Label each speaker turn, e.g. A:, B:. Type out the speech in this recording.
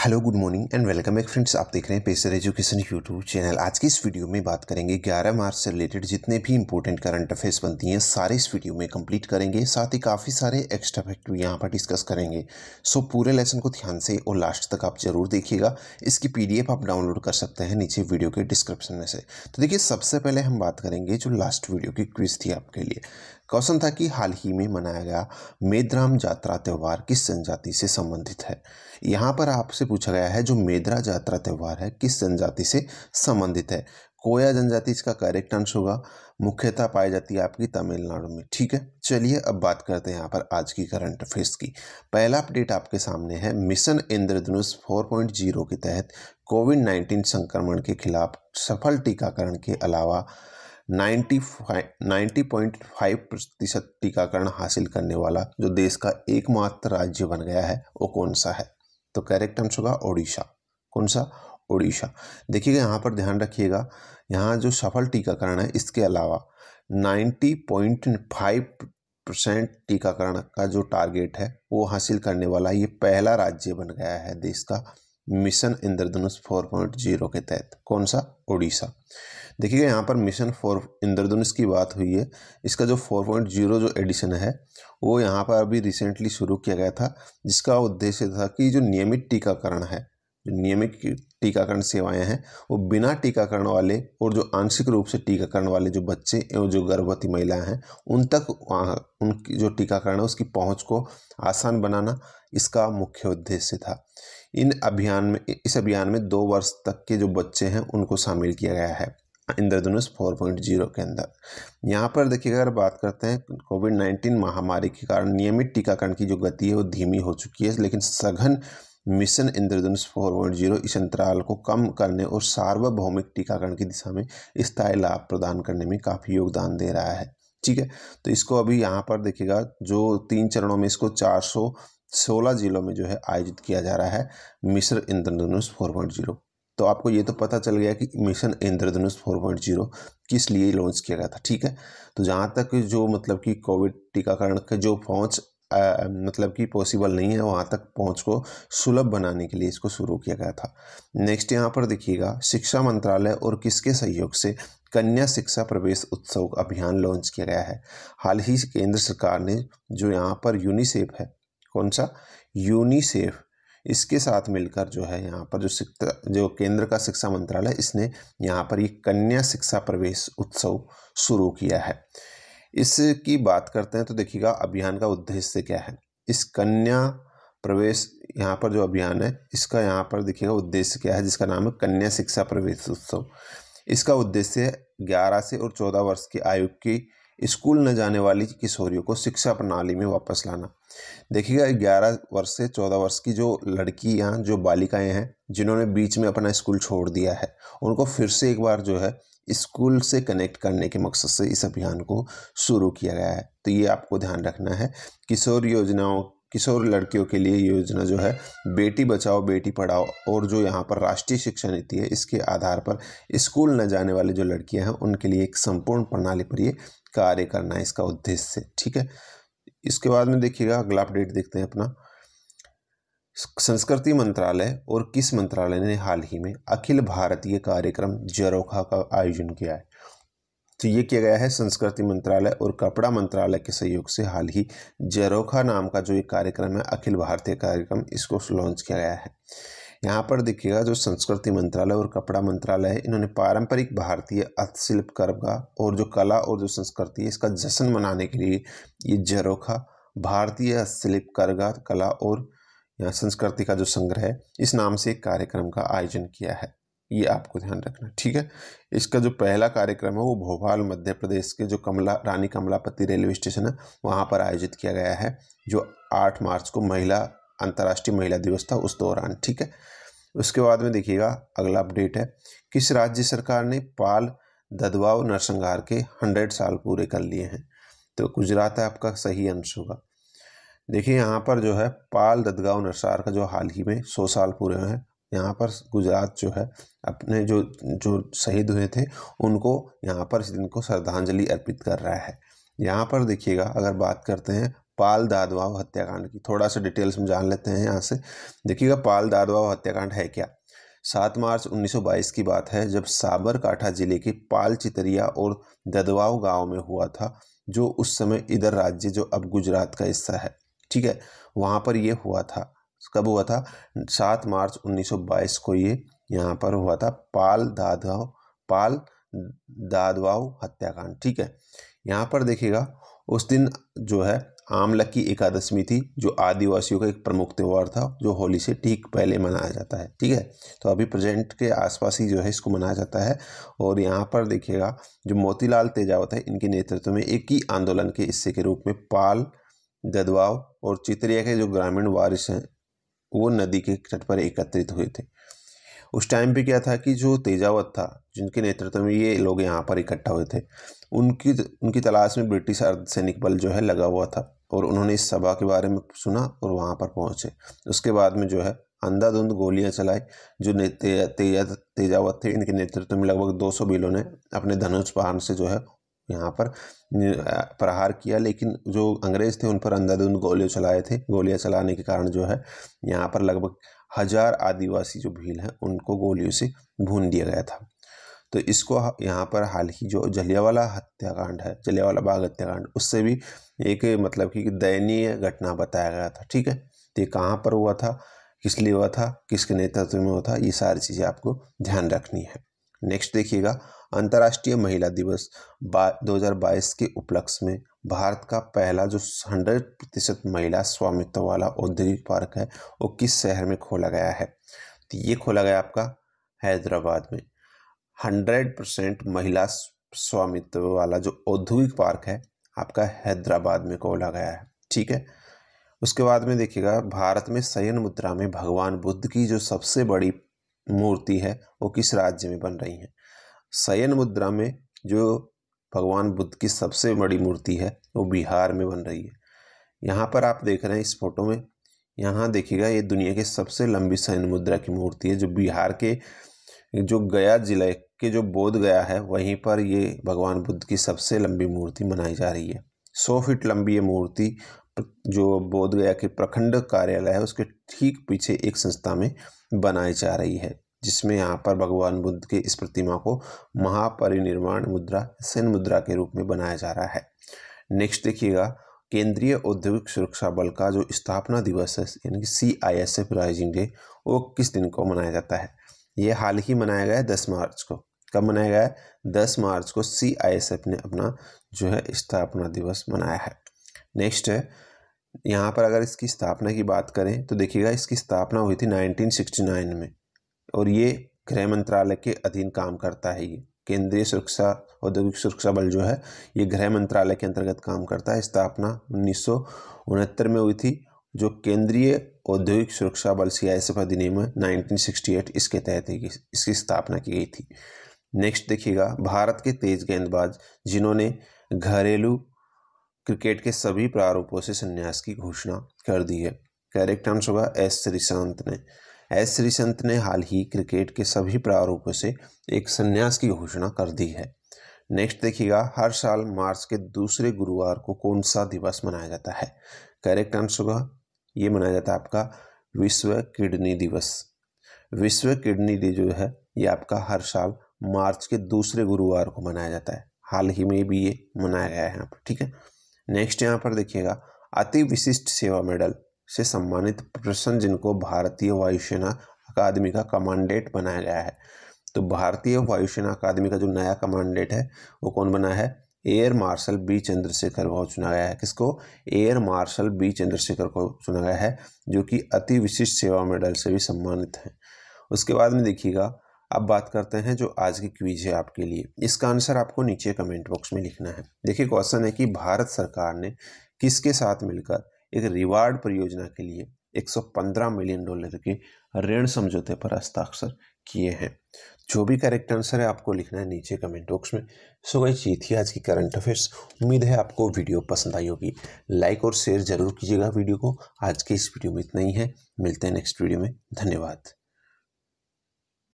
A: hello good morning and welcome back friends आप देख रहे हैं पेसर एजुकेशन यूट्यूब चैनल आज की इस वीडियो में बात करेंगे 11 मार्च से रिलेटेड जितने भी इंपॉर्टेंट करंट अफेयर्स बनती हैं सारे इस वीडियो में कंप्लीट करेंगे साथ ही काफ़ी सारे एक्स्ट्रा फैक्ट भी यहाँ पर डिस्कस करेंगे सो पूरे लेसन को ध्यान से और लास्ट तक आप जरूर देखिएगा इसकी पी आप डाउनलोड कर सकते हैं नीचे वीडियो के डिस्क्रिप्शन में से तो देखिए सबसे पहले हम बात करेंगे जो लास्ट वीडियो की क्विज थी आपके लिए क्वेश्चन था कि हाल ही में मनाया गया मेदराम यात्रा त्यौहार किस जनजाति से संबंधित है यहाँ पर आपसे आपसे पूछा गया है जो मेदरा यात्रा त्यौहार है किस जनजाति से संबंधित है कोया जनजाति इसका करेक्ट आंसर होगा मुख्यतः पाई जाती है आपकी तमिलनाडु में ठीक है चलिए अब बात करते हैं यहाँ पर आज की करंट अफेयर्स की पहला अपडेट आपके सामने है मिशन इंद्रधनुष 4.0 के तहत कोविड 19 संक्रमण के खिलाफ सफल टीकाकरण के अलावा 90 90.5 प्रतिशत टीकाकरण हासिल करने वाला जो देश का एकमात्र राज्य बन गया है वो कौन सा है तो करेक्ट आंसर होगा ओडिशा कौन सा ओडिशा देखिएगा यहाँ पर ध्यान रखिएगा यहाँ जो सफल टीकाकरण है इसके अलावा 90.5 परसेंट टीकाकरण का जो टारगेट है वो हासिल करने वाला ये पहला राज्य बन गया है देश का मिशन इंद्रधनुष 4.0 के तहत कौन सा ओडिशा देखिएगा यहाँ पर मिशन फोर इंद्रधनुष की बात हुई है इसका जो 4.0 जो एडिशन है वो यहाँ पर अभी रिसेंटली शुरू किया गया था जिसका उद्देश्य था कि जो नियमित टीकाकरण है जो नियमित टीकाकरण सेवाएं हैं वो बिना टीकाकरण वाले और जो आंशिक रूप से टीकाकरण वाले जो बच्चे एवं जो गर्भवती महिलाएं हैं उन तक उनकी जो टीकाकरण है उसकी पहुंच को आसान बनाना इसका मुख्य उद्देश्य था इन अभियान में इस अभियान में दो वर्ष तक के जो बच्चे हैं उनको शामिल किया गया है इंद्रधनुष 4.0 के अंदर यहाँ पर देखिएगा अगर बात करते हैं कोविड 19 महामारी के कारण नियमित टीकाकरण की जो गति है वो धीमी हो चुकी है लेकिन सघन मिशन इंद्रधनुष 4.0 इस अंतराल को कम करने और सार्वभौमिक टीकाकरण की दिशा में स्थायी लाभ प्रदान करने में काफ़ी योगदान दे रहा है ठीक है तो इसको अभी यहाँ पर देखिएगा जो तीन चरणों में इसको सोलह ज़िलों में जो है आयोजित किया जा रहा है mission Indradhanush four point zero तो आपको ये तो पता चल गया कि mission Indradhanush four point zero किस लिए लॉन्च किया गया था ठीक है तो जहाँ तक जो मतलब कि कोविड टीकाकरण के जो पहुँच मतलब कि पॉसिबल नहीं है वहाँ तक पहुँच को सुलभ बनाने के लिए इसको शुरू किया गया था नेक्स्ट यहाँ पर देखिएगा शिक्षा मंत्रालय और किसके सहयोग से कन्या शिक्षा प्रवेश उत्सव अभियान लॉन्च किया गया है हाल ही केंद्र सरकार ने जो यहाँ पर यूनिसेफ है कौन सा यूनिसेफ इसके साथ मिलकर जो है यहाँ पर जो शिक्षा जो केंद्र का शिक्षा मंत्रालय इसने यहाँ पर ये कन्या शिक्षा प्रवेश उत्सव शुरू किया है इसकी बात करते हैं तो देखिएगा अभियान का उद्देश्य क्या है इस कन्या प्रवेश यहाँ पर जो अभियान है इसका यहाँ पर देखिएगा उद्देश्य क्या है जिसका नाम है कन्या शिक्षा प्रवेश उत्सव इसका उद्देश्य ग्यारह से और चौदह वर्ष की आयु की स्कूल न जाने वाली किशोरियों को शिक्षा प्रणाली में वापस लाना देखिएगा ग्यारह वर्ष से चौदह वर्ष की जो लड़कियाँ जो बालिकाएँ हैं जिन्होंने बीच में अपना स्कूल छोड़ दिया है उनको फिर से एक बार जो है स्कूल से कनेक्ट करने के मकसद से इस अभियान को शुरू किया गया है तो ये आपको ध्यान रखना है किशोर योजनाओं किशोर लड़कियों के लिए योजना जो है बेटी बचाओ बेटी पढ़ाओ और जो यहाँ पर राष्ट्रीय शिक्षा नीति है इसके आधार पर स्कूल न जाने वाले जो लड़कियाँ हैं उनके लिए एक संपूर्ण प्रणाली पर ये कार्य करना है इसका उद्देश्य ठीक है इसके बाद में देखिएगा अगला अपडेट देखते हैं अपना संस्कृति मंत्रालय और किस मंत्रालय ने हाल ही में अखिल भारतीय कार्यक्रम जरोखा का आयोजन किया है तो ये किया गया है संस्कृति मंत्रालय और कपड़ा मंत्रालय के सहयोग से हाल ही जरोखा नाम का जो एक कार्यक्रम है अखिल भारतीय कार्यक्रम इसको लॉन्च किया गया है यहाँ पर देखिएगा जो संस्कृति मंत्रालय और कपड़ा मंत्रालय है इन्होंने पारंपरिक भारतीय हस्तशिल्प का और जो कला और जो संस्कृति है इसका जश्न मनाने के लिए ये जरोखा भारतीय हस्तशिल्प कर्गा कला और यहाँ संस्कृति का जो संग्रह है इस नाम से एक कार्यक्रम का आयोजन किया है ये आपको ध्यान रखना ठीक है इसका जो पहला कार्यक्रम है वो भोपाल मध्य प्रदेश के जो कमला रानी कमलापति रेलवे स्टेशन है वहाँ पर आयोजित किया गया है जो आठ मार्च को महिला अंतर्राष्ट्रीय महिला दिवस था उस दौरान ठीक है उसके बाद में देखिएगा अगला अपडेट है किस राज्य सरकार ने पाल ददवाव नरसंहार के हंड्रेड साल पूरे कर लिए हैं तो गुजरात है आपका सही अंश होगा देखिए यहाँ पर जो है पाल ददगाव नरसार का जो हाल ही में सौ साल पूरे हुए हैं यहाँ पर गुजरात जो है अपने जो जो शहीद हुए थे उनको यहाँ पर इस दिन को श्रद्धांजलि अर्पित कर रहा है यहाँ पर देखिएगा अगर बात करते हैं पाल दादवाव हत्याकांड की थोड़ा सा डिटेल्स में जान लेते हैं यहाँ से देखिएगा पाल दादवाव हत्याकांड है क्या सात मार्च 1922 की बात है जब साबरकाठा जिले के पाल चितरिया और ददवाव गांव में हुआ था जो उस समय इधर राज्य जो अब गुजरात का हिस्सा है ठीक है वहाँ पर यह हुआ था कब हुआ था सात मार्च 1922 को ये यहाँ पर हुआ था पाल दादवाओ पाल दादवाओ हत्याकांड ठीक है यहाँ पर देखिएगा उस दिन जो है आमलक की एकादशमी थी जो आदिवासियों का एक प्रमुख त्यौहार था जो होली से ठीक पहले मनाया जाता है ठीक है तो अभी प्रेजेंट के आसपास ही जो है इसको मनाया जाता है और यहाँ पर देखिएगा जो मोतीलाल तेजावत है इनके नेतृत्व में एक ही आंदोलन के हिस्से के रूप में पाल ददवाव और चित्रिया के जो ग्रामीण वारिस हैं वो नदी के तट पर एकत्रित हुए थे उस टाइम पे क्या था कि जो तेजावत था जिनके नेतृत्व में ये लोग यहाँ पर इकट्ठा हुए थे उनकी उनकी तलाश में ब्रिटिश अर्धसैनिक बल जो है लगा हुआ था और उन्होंने इस सभा के बारे में सुना और वहाँ पर पहुँचे उसके बाद में जो है अंधाधुंध गोलियाँ चलाई जो ते, तेजावत थे इनके नेतृत्व में लगभग 200 बिलों ने अपने धनुष वाहन से जो है यहाँ पर प्रहार किया लेकिन जो अंग्रेज़ थे उन पर अंधाधुंध गोलियाँ चलाए थे गोलियाँ चलाने के कारण जो है यहाँ पर लगभग हजार आदिवासी जो भील हैं उनको गोलियों से भून दिया गया था तो इसको यहाँ पर हाल ही जो जलियावाला हत्याकांड है जलियावाला बाग हत्याकांड उससे भी एक मतलब कि दयनीय घटना बताया गया था ठीक है तो ये कहाँ पर हुआ था किस लिए हुआ था किसके नेतृत्व में हुआ था ये सारी चीज़ें आपको ध्यान रखनी है नेक्स्ट देखिएगा अंतर्राष्ट्रीय महिला दिवस दो हज़ार बाईस के उपलक्ष्य में भारत का पहला जो हंड्रेड प्रतिशत महिला स्वामित्व वाला औद्योगिक पार्क है वो किस शहर में खोला गया है तो ये खोला गया आपका हैदराबाद में हंड्रेड परसेंट महिला स्वामित्व वाला जो औद्योगिक पार्क है आपका हैदराबाद में खोला गया है ठीक है उसके बाद में देखिएगा भारत में सयन मुद्रा में भगवान बुद्ध की जो सबसे बड़ी मूर्ति है वो किस राज्य में बन रही है सयन मुद्रा में जो भगवान बुद्ध की सबसे बड़ी मूर्ति है वो बिहार में बन रही है यहाँ पर आप देख रहे हैं इस फोटो में यहाँ देखिएगा ये दुनिया के सबसे लंबी सयन मुद्रा की मूर्ति है जो बिहार के जो गया जिले के जो बोध गया है वहीं पर ये भगवान बुद्ध की सबसे लंबी मूर्ति मनाई जा रही है सौ फीट लंबी ये मूर्ति जो बोध गया के प्रखंड कार्यालय है उसके ठीक पीछे एक संस्था में बनाई जा रही है जिसमें यहाँ पर भगवान बुद्ध की इस प्रतिमा को महापरिनिर्माण मुद्रा सेन मुद्रा के रूप में बनाया जा रहा है नेक्स्ट देखिएगा केंद्रीय औद्योगिक सुरक्षा बल का जो स्थापना दिवस है यानी कि C I S F rising day वो किस दिन को मनाया जाता है ये हाल ही मनाया गया है दस मार्च को कब मनाया गया है दस मार्च को सी आई एस एफ ने अपना जो है स्थापना दिवस मनाया है नेक्स्ट है यहाँ पर अगर इसकी स्थापना की बात करें तो देखिएगा इसकी स्थापना हुई थी 1969 में और ये गृह मंत्रालय के अधीन काम करता है ये केंद्रीय सुरक्षा औद्योगिक सुरक्षा बल जो है ये गृह मंत्रालय के अंतर्गत काम करता है स्थापना उन्नीस में हुई थी जो केंद्रीय औद्योगिक सुरक्षा बल सी आई एस एफ अधिनियम 1968 इसके तहत इसकी स्थापना की गई थी नेक्स्ट देखिएगा भारत के तेज गेंदबाज जिन्होंने घरेलू क्रिकेट के सभी प्रारूपों से संन्यास की घोषणा कर दी है करेक्ट आंसर होगा एस श्रीशांत ने एस श्री संत ने हाल ही क्रिकेट के सभी प्रारूपों से एक संन्यास की घोषणा कर दी है नेक्स्ट देखिएगा हर साल मार्च के दूसरे गुरुवार को कौन सा दिवस मनाया जाता है करेक्ट आंसर होगा ये मनाया जाता है आपका विश्व किडनी दिवस विश्व किडनी डे जो है ये आपका हर साल मार्च के दूसरे गुरुवार को मनाया जाता है हाल ही में भी ये मनाया गया है यहाँ पर ठीक है नेक्स्ट यहाँ पर देखिएगा अति विशिष्ट सेवा मेडल से सम्मानित प्रसन्न जिनको भारतीय वायुसेना अकादमी का कमांडेंट बनाया गया है तो भारतीय वायुसेना अकादमी का जो नया कमांडेंट है वो कौन बना है एयर मार्शल बी चंद्रशेखर को चुना गया है किसको एयर मार्शल बी चंद्रशेखर को चुना गया है जो कि अति विशिष्ट सेवा मेडल से भी सम्मानित हैं उसके बाद में देखिएगा अब बात करते हैं जो आज की क्वीज है आपके लिए इसका आंसर आपको नीचे कमेंट बॉक्स में लिखना है देखिए क्वेश्चन है कि भारत सरकार ने किसके साथ मिलकर एक रिवार्ड परियोजना के लिए 115 मिलियन डॉलर के ऋण समझौते पर हस्ताक्षर किए हैं जो भी करेक्ट आंसर है आपको लिखना है नीचे कमेंट बॉक्स में सो गई ये थी आज की करंट अफेयर्स उम्मीद है आपको वीडियो पसंद आई होगी लाइक और शेयर जरूर कीजिएगा वीडियो को आज के इस वीडियो में इतना ही है मिलते हैं नेक्स्ट वीडियो में धन्यवाद